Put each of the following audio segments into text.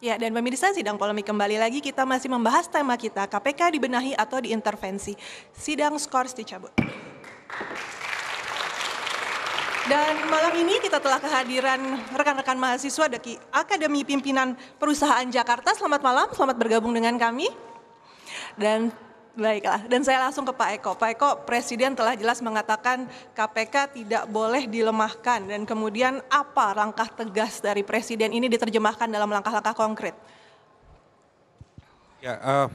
Ya, dan pemirsa sidang polemik kembali lagi kita masih membahas tema kita KPK dibenahi atau diintervensi. Sidang skors dicabut. Dan malam ini kita telah kehadiran rekan-rekan mahasiswa dari Akademi Pimpinan Perusahaan Jakarta. Selamat malam, selamat bergabung dengan kami. Dan Baiklah, dan saya langsung ke Pak Eko. Pak Eko, Presiden telah jelas mengatakan KPK tidak boleh dilemahkan dan kemudian apa langkah tegas dari Presiden ini diterjemahkan dalam langkah-langkah konkret? Ya, uh,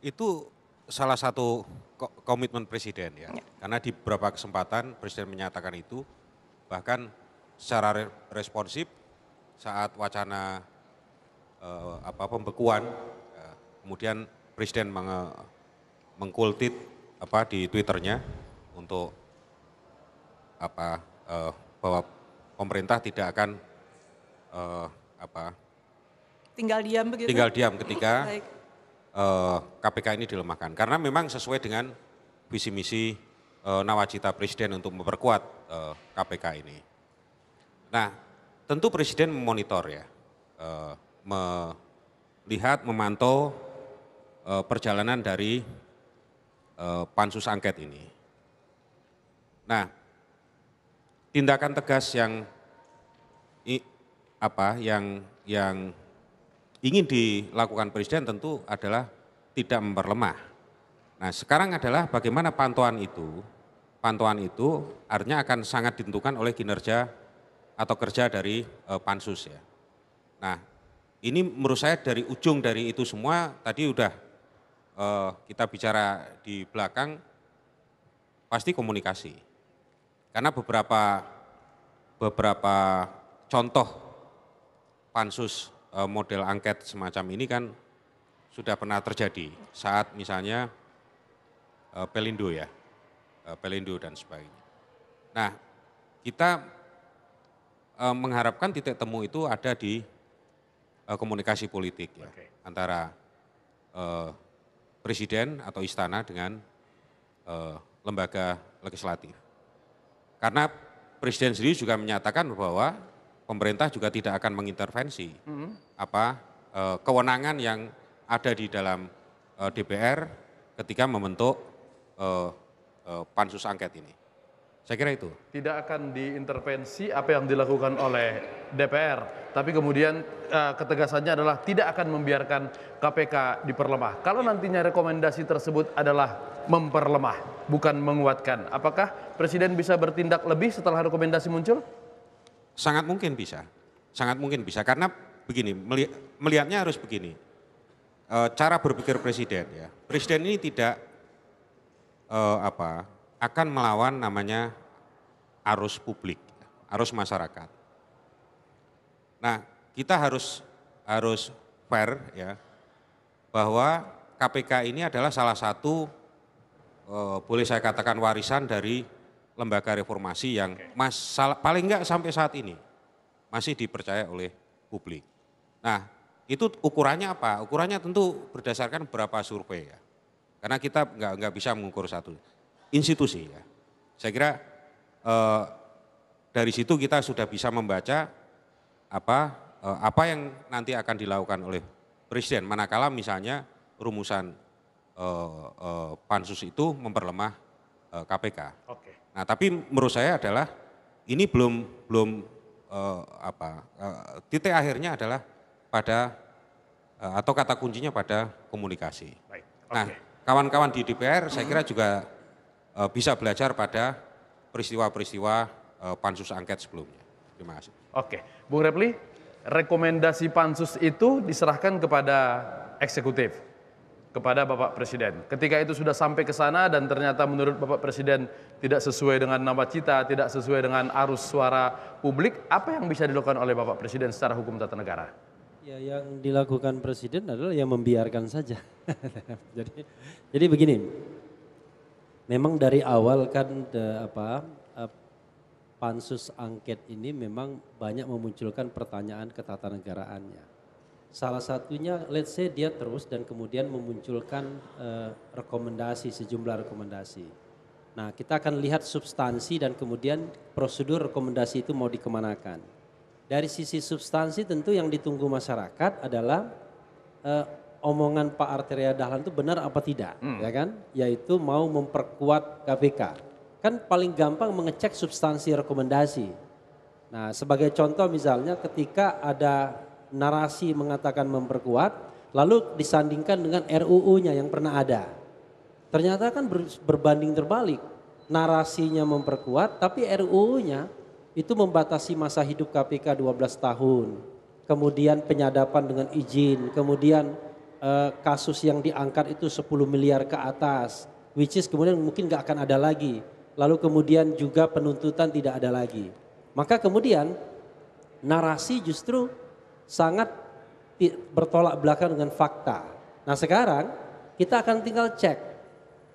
itu salah satu komitmen Presiden ya. ya, karena di beberapa kesempatan Presiden menyatakan itu, bahkan secara responsif saat wacana uh, apa pembekuan, uh, kemudian Presiden menge mengkultit apa di Twitternya untuk apa uh, bahwa pemerintah tidak akan uh, apa tinggal diam begitu. Tinggal diam ketika Baik. KPK eh, ini dilemahkan karena memang sesuai dengan visi misi uh, nawacita Presiden untuk memperkuat uh, KPK ini. Nah, tentu Presiden memonitor ya, uh, melihat, memantau Eh, perjalanan dari eh, pansus angket ini. Nah, tindakan tegas yang apa yang yang ingin dilakukan presiden tentu adalah tidak memperlemah. Nah, sekarang adalah bagaimana pantauan itu, pantauan itu artinya akan sangat ditentukan oleh kinerja atau kerja dari e, pansus ya. Nah, ini menurut saya dari ujung dari itu semua tadi sudah eh, kita bicara di belakang, pasti komunikasi. Karena beberapa beberapa contoh pansus eh, model angket semacam ini kan sudah pernah terjadi saat misalnya eh, Pelindo ya, eh, Pelindo dan sebagainya. Nah, kita eh, mengharapkan titik temu itu ada di eh, komunikasi politik ya, Oke. antara eh, presiden atau istana dengan eh, lembaga legislatif. Karena presiden sendiri juga menyatakan bahwa pemerintah juga tidak akan mengintervensi mm -hmm. apa eh, kewenangan yang ada di dalam eh, DPR ketika membentuk eh, eh, pansus angket ini. Saya kira itu. Tidak akan diintervensi apa yang dilakukan oleh DPR, tapi kemudian eh, ketegasannya adalah tidak akan membiarkan KPK diperlemah. Kalau nantinya rekomendasi tersebut adalah memperlemah, bukan menguatkan, apakah Presiden bisa bertindak lebih setelah rekomendasi muncul? Sangat mungkin bisa, sangat mungkin bisa karena begini melihatnya harus begini eh, cara berpikir presiden ya presiden ini tidak e, apa akan melawan namanya arus publik, arus masyarakat. Nah, kita harus harus fair ya bahwa KPK ini adalah salah satu eh, boleh saya katakan warisan dari lembaga reformasi yang masalah paling enggak sampai saat ini masih dipercaya oleh publik. Nah, itu ukurannya apa? Ukurannya tentu berdasarkan berapa survei ya. Karena kita nggak nggak bisa mengukur satu institusi ya. Saya kira eh, dari situ kita sudah bisa membaca apa eh, apa yang nanti akan dilakukan oleh presiden. Manakala misalnya rumusan eh, eh, pansus itu memperlemah eh, KPK. Oke. Nah, tapi menurut saya adalah ini belum belum eh, apa eh, titik akhirnya adalah pada eh, atau kata kuncinya pada komunikasi. Baik. Okay. Nah, kawan-kawan di DPR saya kira juga eh, bisa belajar pada peristiwa-peristiwa eh, pansus angket sebelumnya. Terima kasih. Oke, Bung Repli, rekomendasi pansus itu diserahkan kepada eksekutif, kepada Bapak Presiden. Ketika itu sudah sampai ke sana dan ternyata menurut Bapak Presiden tidak sesuai dengan cita, tidak sesuai dengan arus suara publik, apa yang bisa dilakukan oleh Bapak Presiden secara hukum tata negara? Ya, yang dilakukan presiden adalah yang membiarkan saja. jadi, jadi begini, memang dari awal kan the, apa eh, pansus angket ini memang banyak memunculkan pertanyaan ketatanegaraannya. Salah satunya let's say dia terus dan kemudian memunculkan uh, rekomendasi sejumlah rekomendasi. Nah, kita akan lihat substansi dan kemudian prosedur rekomendasi itu mau dikemanakan. Dari sisi substansi tentu yang ditunggu masyarakat adalah eh, omongan Pak Arteria Dahlan itu benar apa tidak, hmm. ya kan? Yaitu mau memperkuat KPK. Kan paling gampang mengecek substansi rekomendasi. Nah, sebagai contoh misalnya ketika ada narasi mengatakan memperkuat, lalu disandingkan dengan RUU-nya yang pernah ada. Ternyata kan ber, berbanding terbalik. Narasinya memperkuat, tapi RUU-nya itu membatasi masa hidup KPK 12 tahun. Kemudian penyadapan dengan izin, kemudian uh, kasus yang diangkat itu 10 miliar ke atas, which is kemudian mungkin nggak akan ada lagi. Lalu kemudian juga penuntutan tidak ada lagi. Maka kemudian narasi justru sangat bertolak belakang dengan fakta. Nah sekarang kita akan tinggal cek.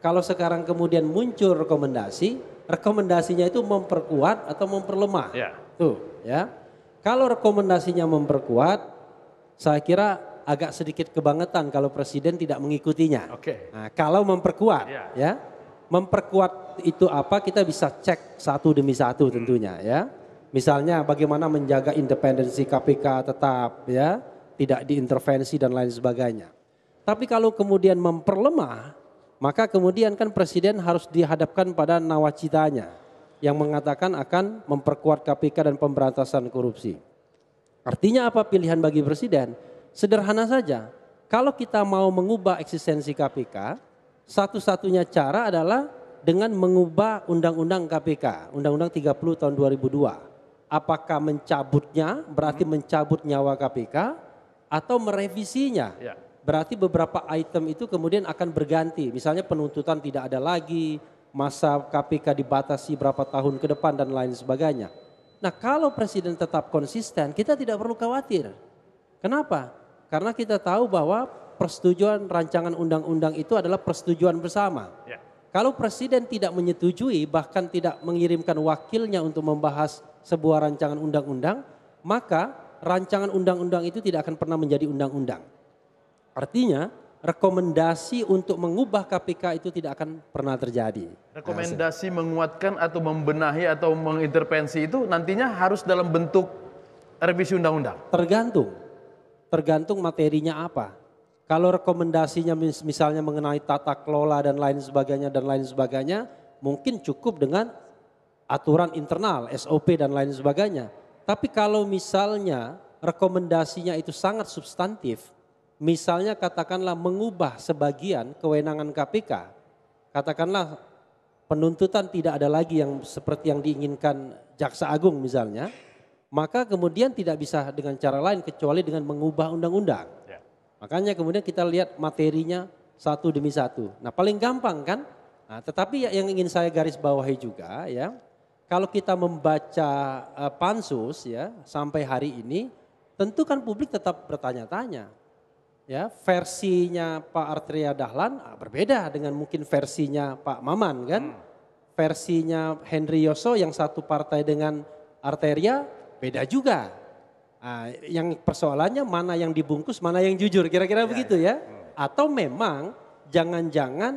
Kalau sekarang kemudian muncul rekomendasi, rekomendasinya itu memperkuat atau memperlemah. Yeah. Tuh, ya. Kalau rekomendasinya memperkuat, saya kira agak sedikit kebangetan kalau presiden tidak mengikutinya. Oke. Okay. Nah, kalau memperkuat yeah. ya, memperkuat itu apa kita bisa cek satu demi satu hmm. tentunya ya. Misalnya bagaimana menjaga independensi KPK tetap ya, tidak diintervensi dan lain sebagainya. Tapi kalau kemudian memperlemah, maka kemudian kan presiden harus dihadapkan pada nawacitanya yang mengatakan akan memperkuat KPK dan pemberantasan korupsi. Artinya apa pilihan bagi presiden? Sederhana saja. Kalau kita mau mengubah eksistensi KPK, satu-satunya cara adalah dengan mengubah Undang-Undang KPK, Undang-Undang 30 tahun 2002. Apakah mencabutnya berarti hmm. mencabut nyawa KPK atau merevisinya? Ya. Berarti beberapa item itu kemudian akan berganti. Misalnya penuntutan tidak ada lagi, masa KPK dibatasi berapa tahun ke depan dan lain sebagainya. Nah, kalau presiden tetap konsisten, kita tidak perlu khawatir. Kenapa? Karena kita tahu bahwa persetujuan rancangan undang-undang itu adalah persetujuan bersama. Ya. Kalau presiden tidak menyetujui bahkan tidak mengirimkan wakilnya untuk membahas sebuah rancangan undang-undang, maka rancangan undang-undang itu tidak akan pernah menjadi undang-undang. Artinya, rekomendasi untuk mengubah KPK itu tidak akan pernah terjadi. Rekomendasi menguatkan atau membenahi atau mengintervensi itu nantinya harus dalam bentuk revisi undang-undang. Tergantung tergantung materinya apa. Kalau rekomendasinya misalnya mengenai tata kelola dan lain sebagainya dan lain sebagainya, mungkin cukup dengan aturan internal, SOP dan lain sebagainya. Tapi kalau misalnya rekomendasinya itu sangat substantif, misalnya katakanlah mengubah sebagian kewenangan KPK, katakanlah penuntutan tidak ada lagi yang seperti yang diinginkan Jaksa Agung misalnya, maka kemudian tidak bisa dengan cara lain kecuali dengan mengubah undang-undang. Ya. Makanya kemudian kita lihat materinya satu demi satu. Nah paling gampang kan? Nah, tetapi ya yang ingin saya garis bawahi juga ya, kalau kita membaca uh, pansus ya sampai hari ini, tentu kan publik tetap bertanya-tanya. Ya, versinya Pak Artria Dahlan ah, berbeda dengan mungkin versinya Pak Maman kan. Hmm. Versinya Henry Yoso yang satu partai dengan Arteria beda juga. Nah, yang persoalannya mana yang dibungkus, mana yang jujur, kira-kira ya, begitu ya. ya. Atau memang jangan-jangan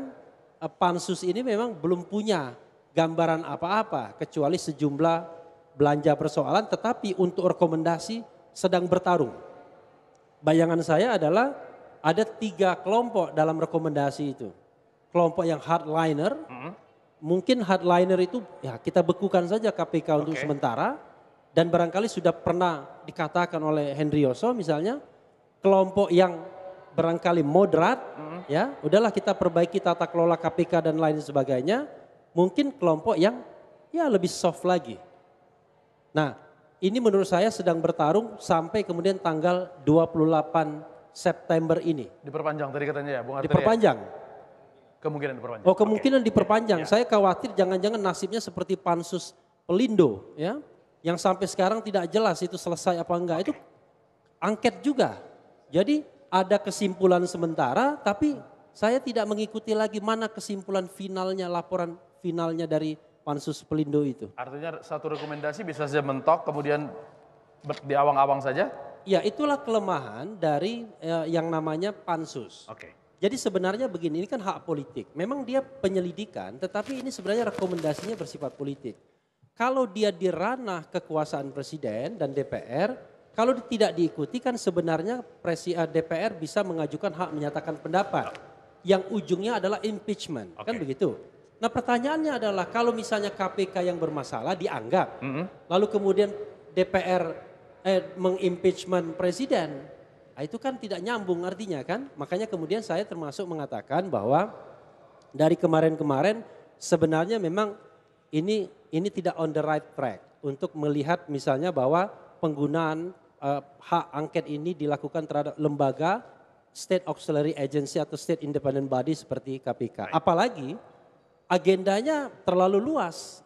eh, pansus ini memang belum punya gambaran apa-apa kecuali sejumlah belanja persoalan tetapi untuk rekomendasi sedang bertarung. Bayangan saya adalah ada tiga kelompok dalam rekomendasi itu. Kelompok yang hardliner, mm -hmm. mungkin hardliner itu ya kita bekukan saja KPK untuk sementara dan barangkali sudah pernah dikatakan oleh Henry Yoso misalnya kelompok yang barangkali moderat mm-hmm. ya udahlah kita perbaiki tata kelola KPK dan lain sebagainya mungkin kelompok yang ya lebih soft lagi. Nah, ini menurut saya sedang bertarung sampai kemudian tanggal 28 September ini. Diperpanjang tadi katanya ya, Bung Diperpanjang. Kemungkinan diperpanjang. Oh, kemungkinan okay. diperpanjang. yeah. Saya khawatir jangan-jangan nasibnya seperti pansus pelindo ya yang sampai sekarang tidak jelas itu selesai apa enggak itu angket juga. Jadi ada kesimpulan sementara tapi saya tidak mengikuti lagi mana kesimpulan finalnya laporan finalnya dari pansus pelindo itu. Artinya satu rekomendasi bisa saja mentok kemudian di awang-awang saja? Ya itulah kelemahan dari eh, yang namanya pansus. Oke. Okay. Jadi sebenarnya begini, ini kan hak politik. Memang dia penyelidikan, tetapi ini sebenarnya rekomendasinya bersifat politik. Kalau dia di ranah kekuasaan presiden dan DPR, kalau tidak diikuti kan sebenarnya DPR eh, bisa mengajukan hak menyatakan pendapat yang ujungnya adalah impeachment, okay. kan begitu. Nah pertanyaannya adalah kalau misalnya KPK yang bermasalah dianggap, mm -hmm. lalu kemudian DPR eh, mengimpeachment presiden, nah, itu kan tidak nyambung artinya kan. Makanya kemudian saya termasuk mengatakan bahwa dari kemarin-kemarin sebenarnya memang ini ini tidak on the right track untuk melihat misalnya bahwa penggunaan uh, hak angket ini dilakukan terhadap lembaga state auxiliary agency atau state independent body seperti KPK. Apalagi agendanya terlalu luas.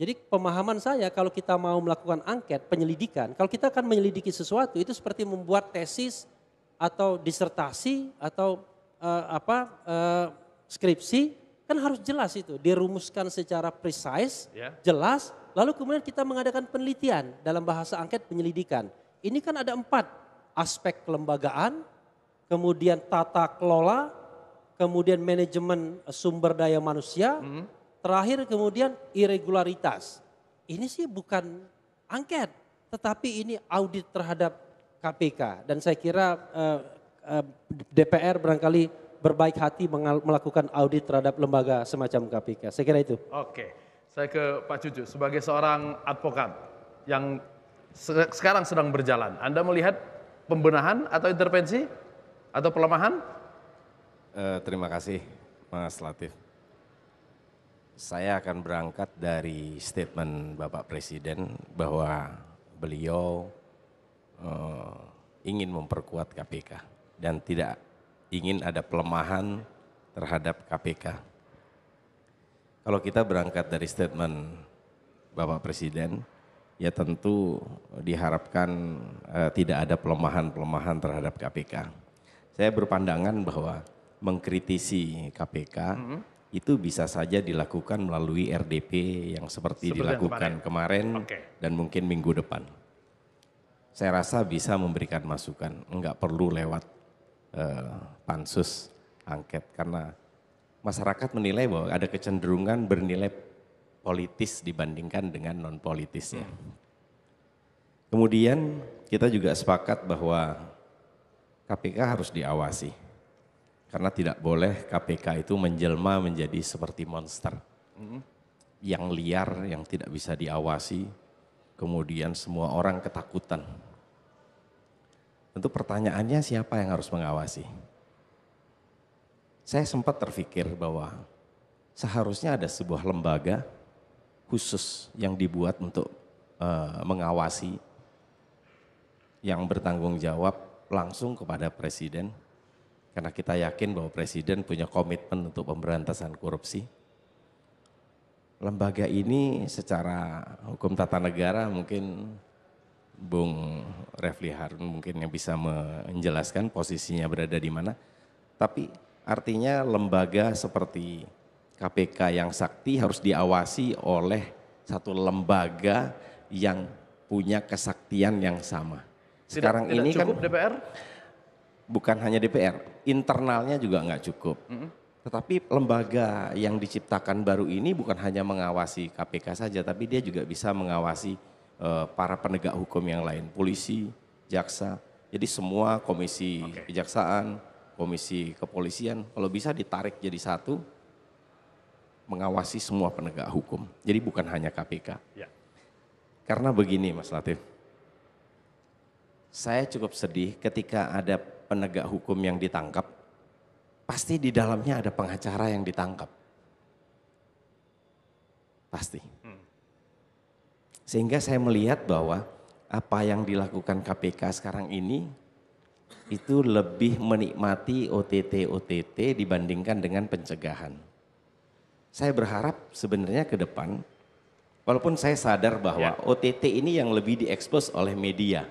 Jadi pemahaman saya kalau kita mau melakukan angket, penyelidikan, kalau kita akan menyelidiki sesuatu itu seperti membuat tesis atau disertasi atau uh, apa uh, skripsi Kan harus jelas itu, dirumuskan secara precise, yeah. jelas, lalu kemudian kita mengadakan penelitian dalam bahasa angket penyelidikan. Ini kan ada empat aspek kelembagaan, kemudian tata kelola, kemudian manajemen eh, sumber daya manusia, mm. terakhir kemudian irregularitas. Ini sih bukan angket, tetapi ini audit terhadap KPK dan saya kira uh, eh, uh, eh, DPR barangkali berbaik hati melakukan audit terhadap lembaga semacam KPK. Saya kira itu. Oke, saya ke Pak Cucu sebagai seorang advokat yang se sekarang sedang berjalan. Anda melihat pembenahan atau intervensi atau pelemahan? Uh, terima kasih, Mas Latif. Saya akan berangkat dari statement Bapak Presiden bahwa beliau uh, ingin memperkuat KPK dan tidak ingin ada pelemahan terhadap KPK. Kalau kita berangkat dari statement Bapak Presiden, ya tentu diharapkan eh, tidak ada pelemahan-pelemahan terhadap KPK. Saya berpandangan bahwa mengkritisi KPK -hmm. itu bisa saja dilakukan melalui RDP yang seperti, seperti dilakukan yang kemarin, kemarin okay. dan mungkin minggu depan. Saya rasa bisa memberikan masukan, enggak perlu lewat Eh, pansus angket karena masyarakat menilai bahwa ada kecenderungan bernilai politis dibandingkan dengan non politisnya Kemudian kita juga sepakat bahwa KPK harus diawasi karena tidak boleh KPK itu menjelma menjadi seperti monster yang liar yang tidak bisa diawasi kemudian semua orang ketakutan Tentu pertanyaannya siapa yang harus mengawasi? Saya sempat terpikir bahwa seharusnya ada sebuah lembaga khusus yang dibuat untuk uh, mengawasi yang bertanggung jawab langsung kepada presiden karena kita yakin bahwa presiden punya komitmen untuk pemberantasan korupsi. Lembaga ini secara hukum tata negara mungkin Bung Refli Harun mungkin yang bisa menjelaskan posisinya berada di mana. Tapi artinya lembaga seperti KPK yang sakti harus diawasi oleh satu lembaga yang punya kesaktian yang sama. Sekarang tidak, tidak ini kan cukup kan DPR? Bukan hanya DPR, internalnya juga nggak cukup. Mm -hmm. Tetapi lembaga yang diciptakan baru ini bukan hanya mengawasi KPK saja, tapi dia juga bisa mengawasi Eh, para penegak hukum yang lain, polisi, jaksa. Jadi semua komisi okay. kejaksaan, komisi kepolisian kalau bisa ditarik jadi satu mengawasi semua penegak hukum. Jadi bukan hanya KPK. Ya. Karena begini Mas Latif. Saya cukup sedih ketika ada penegak hukum yang ditangkap. Pasti di dalamnya ada pengacara yang ditangkap. Pasti sehingga saya melihat bahwa apa yang dilakukan KPK sekarang ini itu lebih menikmati OTT-OTT dibandingkan dengan pencegahan. Saya berharap sebenarnya ke depan, walaupun saya sadar bahwa ya. OTT ini yang lebih diekspos oleh media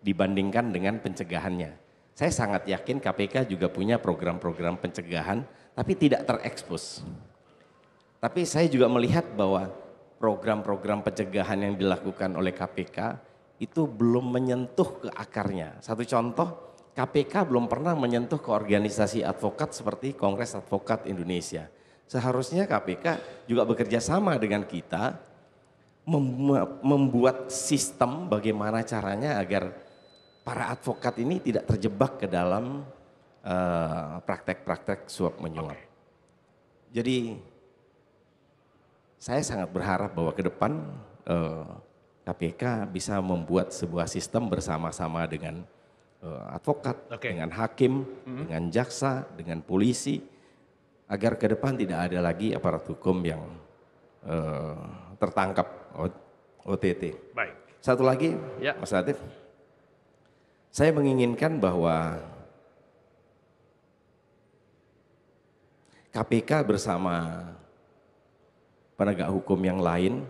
dibandingkan dengan pencegahannya. Saya sangat yakin KPK juga punya program-program pencegahan, tapi tidak terekspos. Tapi saya juga melihat bahwa program-program pencegahan yang dilakukan oleh KPK itu belum menyentuh ke akarnya. Satu contoh, KPK belum pernah menyentuh ke organisasi advokat seperti Kongres Advokat Indonesia. Seharusnya KPK juga bekerja sama dengan kita membuat sistem bagaimana caranya agar para advokat ini tidak terjebak ke dalam eh, praktek-praktek uh, suap menyuap. Okay. Jadi saya sangat berharap bahwa ke depan eh, KPK bisa membuat sebuah sistem bersama-sama dengan eh, advokat, okay. dengan hakim, mm-hmm. dengan jaksa, dengan polisi, agar ke depan tidak ada lagi aparat hukum yang eh, tertangkap OTT. Baik. Satu lagi, ya. Mas Latif, saya menginginkan bahwa KPK bersama penegak hukum yang lain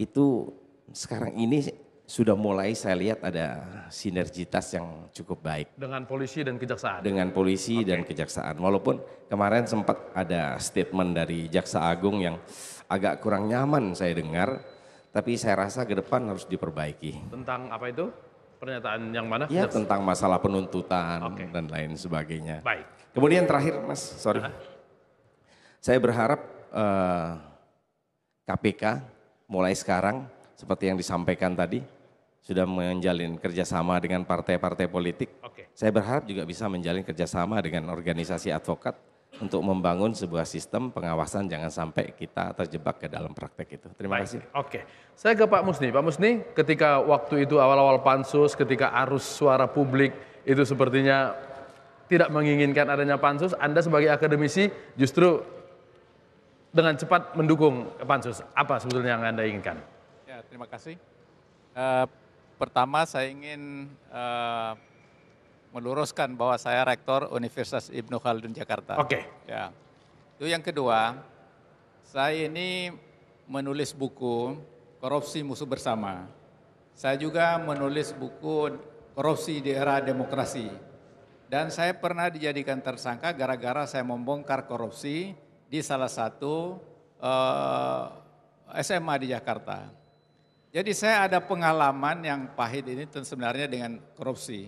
itu sekarang ini sudah mulai saya lihat ada sinergitas yang cukup baik dengan polisi dan kejaksaan. Dengan polisi okay. dan kejaksaan. Walaupun kemarin sempat ada statement dari Jaksa Agung yang agak kurang nyaman saya dengar, tapi saya rasa ke depan harus diperbaiki. Tentang apa itu? Pernyataan yang mana? Ya, tentang masalah penuntutan okay. dan lain sebagainya. Baik. Kemudian terakhir Mas, sorry. Uh -huh. Saya berharap eh, KPK mulai sekarang seperti yang disampaikan tadi sudah menjalin kerjasama dengan partai-partai politik. Oke. Saya berharap juga bisa menjalin kerjasama dengan organisasi advokat untuk membangun sebuah sistem pengawasan jangan sampai kita terjebak ke dalam praktek itu. Terima Baik. kasih. Oke, saya ke Pak Musni. Pak Musni, ketika waktu itu awal-awal pansus, ketika arus suara publik itu sepertinya tidak menginginkan adanya pansus, Anda sebagai akademisi justru dengan cepat mendukung pansus. Apa sebetulnya yang Anda inginkan? Ya, terima kasih. Uh, pertama saya ingin uh, meluruskan bahwa saya rektor Universitas Ibnu Khaldun Jakarta. Oke. Okay. Ya. Itu yang kedua, saya ini menulis buku Korupsi Musuh Bersama. Saya juga menulis buku Korupsi di Era Demokrasi. Dan saya pernah dijadikan tersangka gara-gara saya membongkar korupsi di salah satu uh, eh, SMA di Jakarta. Jadi saya ada pengalaman yang pahit ini sebenarnya dengan korupsi.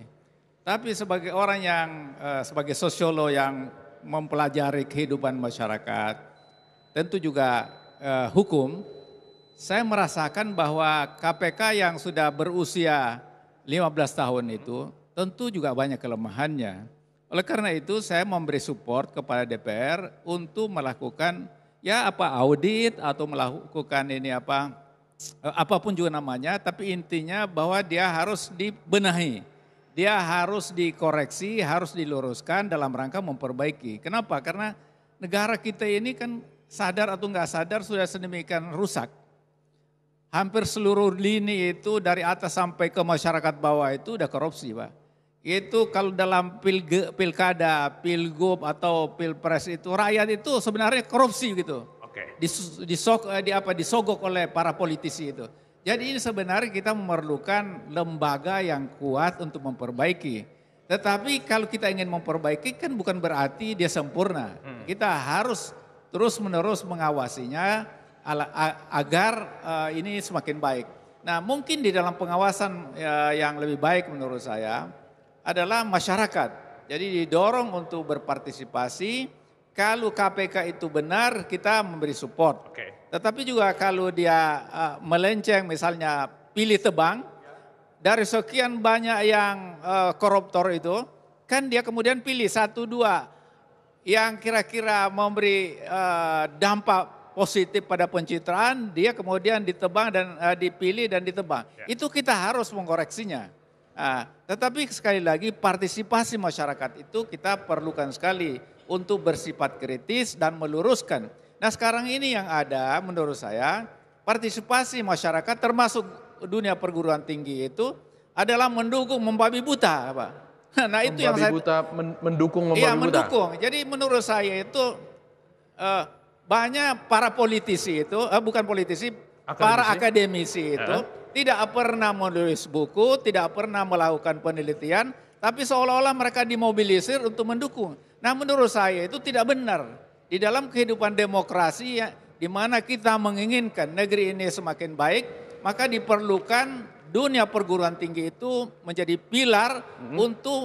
Tapi sebagai orang yang uh, sebagai sosiolo yang mempelajari kehidupan masyarakat, tentu juga uh, hukum, saya merasakan bahwa KPK yang sudah berusia 15 tahun itu tentu juga banyak kelemahannya. Oleh karena itu saya memberi support kepada DPR untuk melakukan ya apa audit atau melakukan ini apa eh, apapun juga namanya tapi intinya bahwa dia harus dibenahi. Dia harus dikoreksi, harus diluruskan dalam rangka memperbaiki. Kenapa? Karena negara kita ini kan sadar atau enggak sadar sudah sedemikian rusak hampir seluruh lini itu dari atas sampai ke masyarakat bawah itu udah korupsi, Pak itu kalau dalam pil, pilkada, pilgub atau pilpres itu rakyat itu sebenarnya korupsi gitu. Oke. Okay. Dis, disok, eh, di apa disogok oleh para politisi itu. Jadi ini sebenarnya kita memerlukan lembaga yang kuat untuk memperbaiki. Tetapi kalau kita ingin memperbaiki kan bukan berarti dia sempurna. Hmm. Kita harus terus-menerus mengawasinya ala, agar uh, ini semakin baik. Nah, mungkin di dalam pengawasan uh, yang lebih baik menurut saya adalah masyarakat. Jadi didorong untuk berpartisipasi. Kalau KPK itu benar, kita memberi support. Okay. Tetapi juga kalau dia eh, melenceng, misalnya pilih tebang, dari sekian banyak yang eh, koruptor itu, kan dia kemudian pilih satu dua yang kira-kira memberi eh, dampak positif pada pencitraan, dia kemudian ditebang dan dipilih dan ditebang. Yeah. Itu kita harus mengkoreksinya. Nah, tetapi sekali lagi partisipasi masyarakat itu kita perlukan sekali untuk bersifat kritis dan meluruskan. Nah sekarang ini yang ada menurut saya partisipasi masyarakat termasuk dunia perguruan tinggi itu adalah mendukung membabi buta apa. Nah itu membabi yang saya buta men mendukung membabi Iya buta. mendukung. Jadi menurut saya itu eh, banyak para politisi itu eh, bukan politisi akademisi? para akademisi itu eh tidak pernah menulis buku, tidak pernah melakukan penelitian, tapi seolah-olah mereka dimobilisir untuk mendukung. Nah menurut saya itu tidak benar. Di dalam kehidupan demokrasi ya, di mana kita menginginkan negeri ini semakin baik, maka diperlukan dunia perguruan tinggi itu menjadi pilar hmm. untuk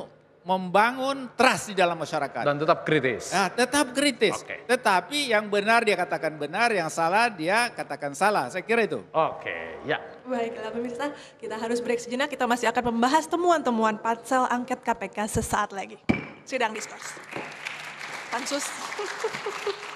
membangun trust di dalam masyarakat. Dan tetap kritis. Nah, tetap kritis. Okay. Tetapi yang benar dia katakan benar, yang salah dia katakan salah. Saya kira itu. Oke, okay. ya. Baiklah pemirsa, kita harus break sejenak. Kita masih akan membahas temuan-temuan pansel angket KPK sesaat lagi. Sidang diskurs. Pansus.